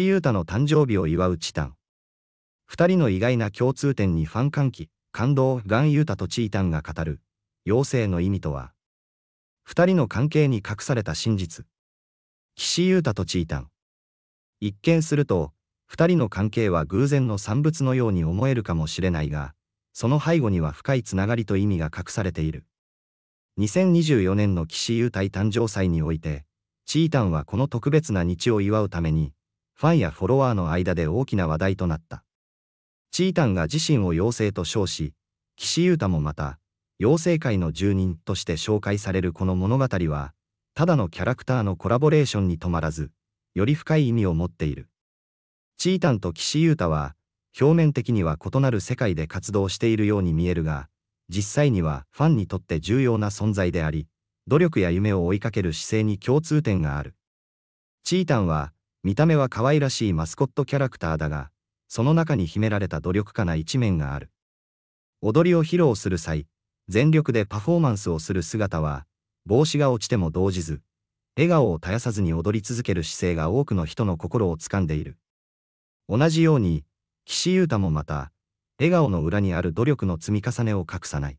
石井優太の誕生日を祝うチタン。二人の意外な共通点にファン歓喜、感動、ガン優太とチータンが語る、妖精の意味とは。二人の関係に隠された真実。岸優太とチータン。一見すると、二人の関係は偶然の産物のように思えるかもしれないが、その背後には深いつながりと意味が隠されている。2024年の岸優太誕生祭において、チータンはこの特別な日を祝うために、ファンやフォロワーの間で大きな話題となった。チータンが自身を妖精と称し、岸優太もまた、妖精界の住人として紹介されるこの物語は、ただのキャラクターのコラボレーションに止まらず、より深い意味を持っている。チータンと岸優太は、表面的には異なる世界で活動しているように見えるが、実際にはファンにとって重要な存在であり、努力や夢を追いかける姿勢に共通点がある。チータンは、見た目は可愛らしいマスコットキャラクターだが、その中に秘められた努力家な一面がある。踊りを披露する際、全力でパフォーマンスをする姿は、帽子が落ちても動じず、笑顔を絶やさずに踊り続ける姿勢が多くの人の心をつかんでいる。同じように、岸優太もまた、笑顔の裏にある努力の積み重ねを隠さない。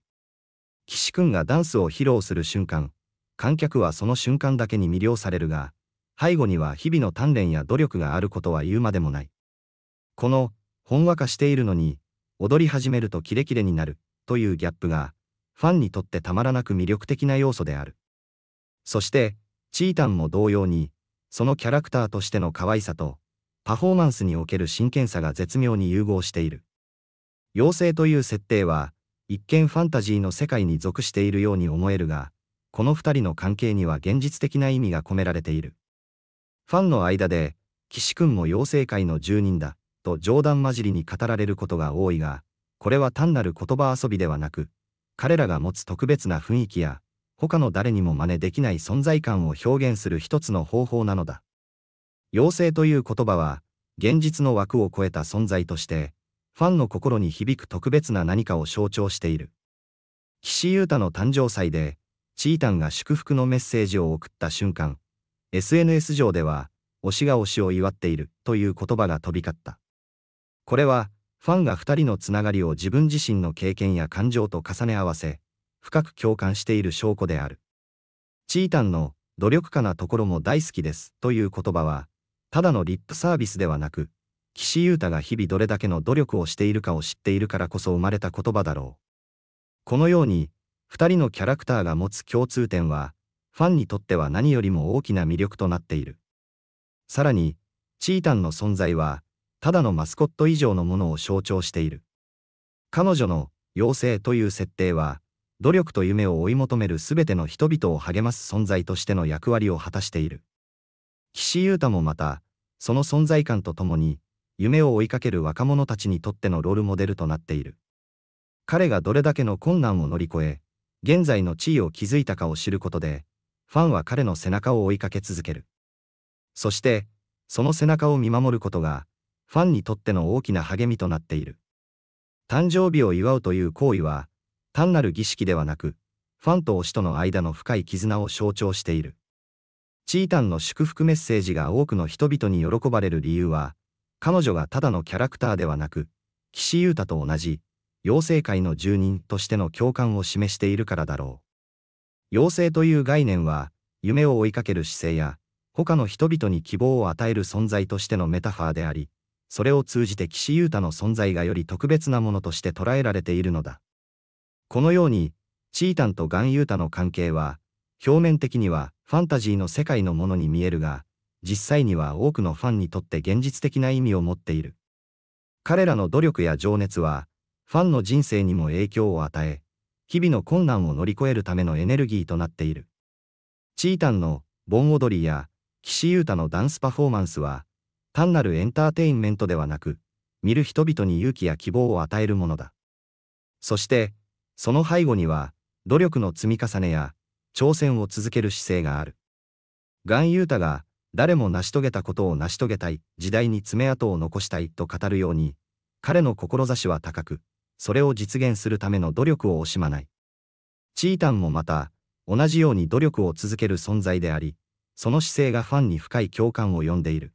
岸くんがダンスを披露する瞬間、観客はその瞬間だけに魅了されるが、背後には日々の鍛錬や努力があることは言うまでもない。この、ほんわかしているのに、踊り始めるとキレキレになる、というギャップが、ファンにとってたまらなく魅力的な要素である。そして、チータンも同様に、そのキャラクターとしての可愛さと、パフォーマンスにおける真剣さが絶妙に融合している。妖精という設定は、一見ファンタジーの世界に属しているように思えるが、この二人の関係には現実的な意味が込められている。ファンの間で、岸くんも妖精会の住人だ、と冗談交じりに語られることが多いが、これは単なる言葉遊びではなく、彼らが持つ特別な雰囲気や、他の誰にも真似できない存在感を表現する一つの方法なのだ。妖精という言葉は、現実の枠を超えた存在として、ファンの心に響く特別な何かを象徴している。岸優太の誕生祭で、チータンが祝福のメッセージを送った瞬間、SNS 上では、推しが推しを祝っているという言葉が飛び交った。これは、ファンが2人のつながりを自分自身の経験や感情と重ね合わせ、深く共感している証拠である。チータンの努力家なところも大好きですという言葉は、ただのリップサービスではなく、岸優太が日々どれだけの努力をしているかを知っているからこそ生まれた言葉だろう。このように、2人のキャラクターが持つ共通点は、ファンにとっては何よりも大きな魅力となっている。さらに、チータンの存在は、ただのマスコット以上のものを象徴している。彼女の妖精という設定は、努力と夢を追い求めるすべての人々を励ます存在としての役割を果たしている。岸優太もまた、その存在感とともに、夢を追いかける若者たちにとってのロールモデルとなっている。彼がどれだけの困難を乗り越え、現在の地位を築いたかを知ることで、ファンは彼の背中を追いかけ続ける。そして、その背中を見守ることが、ファンにとっての大きな励みとなっている。誕生日を祝うという行為は、単なる儀式ではなく、ファンと推しとの間の深い絆を象徴している。チータンの祝福メッセージが多くの人々に喜ばれる理由は、彼女がただのキャラクターではなく、岸優太と同じ、妖精界の住人としての共感を示しているからだろう。妖精という概念は、夢を追いかける姿勢や、他の人々に希望を与える存在としてのメタファーであり、それを通じて岸優太の存在がより特別なものとして捉えられているのだ。このように、チータンとガンユータの関係は、表面的にはファンタジーの世界のものに見えるが、実際には多くのファンにとって現実的な意味を持っている。彼らの努力や情熱は、ファンの人生にも影響を与え、日々の困難を乗り越えるためのエネルギーとなっている。チータンの盆踊りや岸優太のダンスパフォーマンスは、単なるエンターテインメントではなく、見る人々に勇気や希望を与えるものだ。そして、その背後には、努力の積み重ねや、挑戦を続ける姿勢がある。ガン・ユータが、誰も成し遂げたことを成し遂げたい、時代に爪痕を残したいと語るように、彼の志は高く、それを実現するための努力を惜しまない。チータンもまた、同じように努力を続ける存在であり、その姿勢がファンに深い共感を呼んでいる。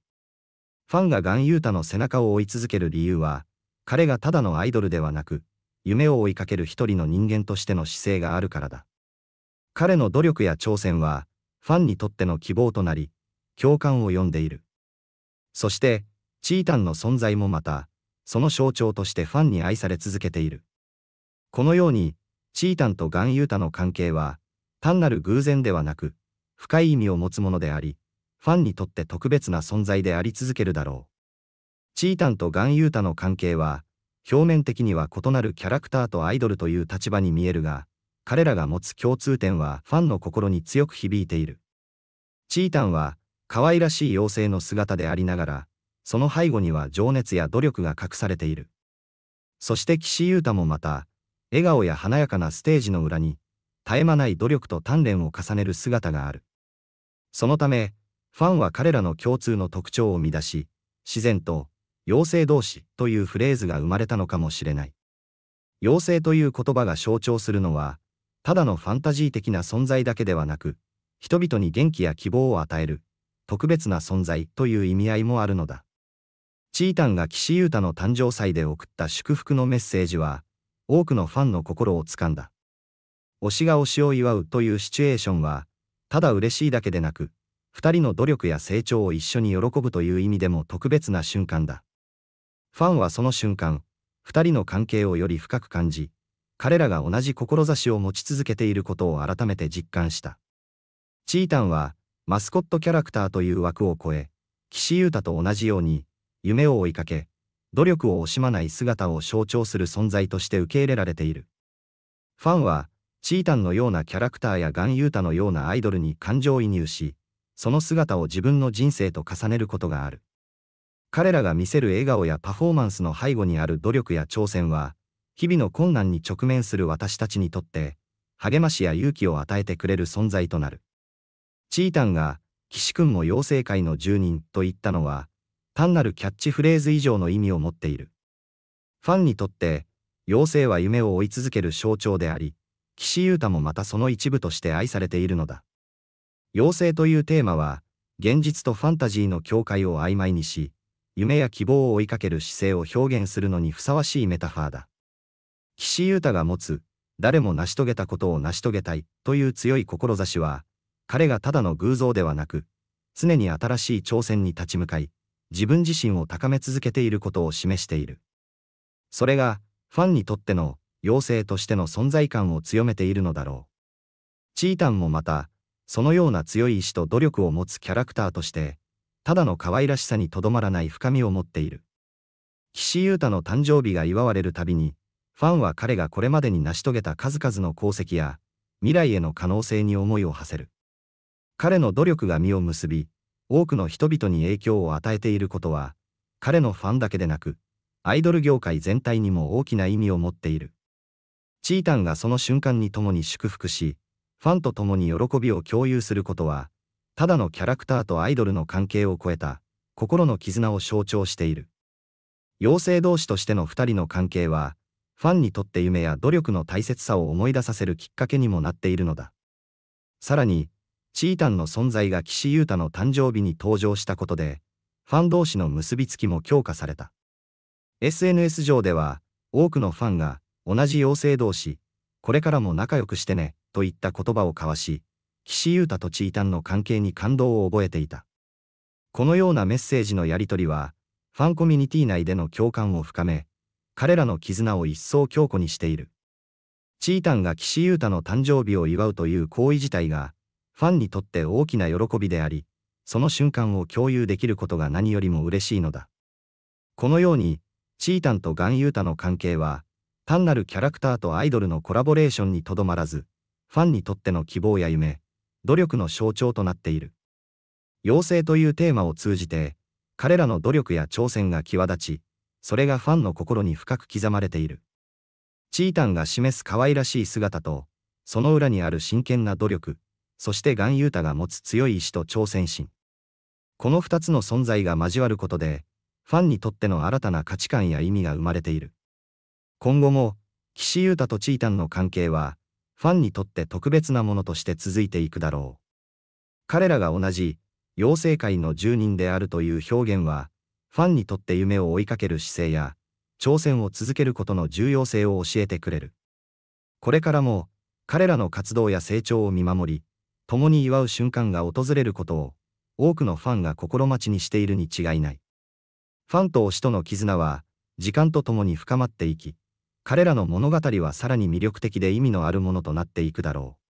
ファンがガンユータの背中を追い続ける理由は、彼がただのアイドルではなく、夢を追いかける一人の人間としての姿勢があるからだ。彼の努力や挑戦は、ファンにとっての希望となり、共感を呼んでいる。そして、チータンの存在もまた、その象徴としてファンに愛され続けている。このように、チータンとガンユータの関係は、単なる偶然ではなく、深い意味を持つものであり、ファンにとって特別な存在であり続けるだろう。チータンとガンユータの関係は、表面的には異なるキャラクターとアイドルという立場に見えるが、彼らが持つ共通点はファンの心に強く響いている。チータンは、可愛らしい妖精の姿でありながら、その背後には情熱や努力が隠されている。そして岸優太もまた、笑顔や華やかなステージの裏に、絶え間ない努力と鍛錬を重ねる姿がある。そのため、ファンは彼らの共通の特徴をみ出し、自然と、妖精同士というフレーズが生まれたのかもしれない。妖精という言葉が象徴するのは、ただのファンタジー的な存在だけではなく、人々に元気や希望を与える、特別な存在という意味合いもあるのだ。チータンが岸優太の誕生祭で送った祝福のメッセージは、多くのファンの心をつかんだ。推しが推しを祝うというシチュエーションは、ただ嬉しいだけでなく、二人の努力や成長を一緒に喜ぶという意味でも特別な瞬間だ。ファンはその瞬間、二人の関係をより深く感じ、彼らが同じ志を持ち続けていることを改めて実感した。チータンは、マスコットキャラクターという枠を超え、岸優太と同じように、夢を追いかけ、努力を惜しまない姿を象徴する存在として受け入れられている。ファンは、チータンのようなキャラクターやガンユータのようなアイドルに感情移入し、その姿を自分の人生と重ねることがある。彼らが見せる笑顔やパフォーマンスの背後にある努力や挑戦は、日々の困難に直面する私たちにとって、励ましや勇気を与えてくれる存在となる。チータンが、岸君も妖精界の住人と言ったのは、単なるキャッチフレーズ以上の意味を持っている。ファンにとって、妖精は夢を追い続ける象徴であり、岸優太もまたその一部として愛されているのだ。妖精というテーマは、現実とファンタジーの境界を曖昧にし、夢や希望を追いかける姿勢を表現するのにふさわしいメタファーだ。岸優太が持つ、誰も成し遂げたことを成し遂げたいという強い志は、彼がただの偶像ではなく、常に新しい挑戦に立ち向かい、自分自身を高め続けていることを示している。それが、ファンにとっての妖精としての存在感を強めているのだろう。チータンもまた、そのような強い意志と努力を持つキャラクターとして、ただの可愛らしさにとどまらない深みを持っている。岸優太の誕生日が祝われるたびに、ファンは彼がこれまでに成し遂げた数々の功績や、未来への可能性に思いを馳せる。彼の努力が実を結び、多くの人々に影響を与えていることは、彼のファンだけでなく、アイドル業界全体にも大きな意味を持っている。チータンがその瞬間に共に祝福し、ファンと共に喜びを共有することは、ただのキャラクターとアイドルの関係を超えた、心の絆を象徴している。妖精同士としての2人の関係は、ファンにとって夢や努力の大切さを思い出させるきっかけにもなっているのだ。さらに、チータンの存在が岸優太の誕生日に登場したことで、ファン同士の結びつきも強化された。SNS 上では、多くのファンが、同じ妖精同士、これからも仲良くしてね、といった言葉を交わし、岸優太とチータンの関係に感動を覚えていた。このようなメッセージのやり取りは、ファンコミュニティ内での共感を深め、彼らの絆を一層強固にしている。チータンが岸優太の誕生日を祝うという行為自体が、ファンにとって大きな喜びであり、その瞬間を共有できることが何よりも嬉しいのだ。このように、チータンとガンユータの関係は、単なるキャラクターとアイドルのコラボレーションにとどまらず、ファンにとっての希望や夢、努力の象徴となっている。妖精というテーマを通じて、彼らの努力や挑戦が際立ち、それがファンの心に深く刻まれている。チータンが示す可愛らしい姿と、その裏にある真剣な努力、そして岩優太が持つ強い意志と挑戦心。この2つの存在が交わることで、ファンにとっての新たな価値観や意味が生まれている。今後も、岸優太とチータンの関係は、ファンにとって特別なものとして続いていくだろう。彼らが同じ、妖精界の住人であるという表現は、ファンにとって夢を追いかける姿勢や、挑戦を続けることの重要性を教えてくれる。これからも、彼らの活動や成長を見守り、共に祝う瞬間が訪れることを、多くのファンが心待ちにしているに違いない。ファンと推しとの絆は、時間とともに深まっていき、彼らの物語はさらに魅力的で意味のあるものとなっていくだろう。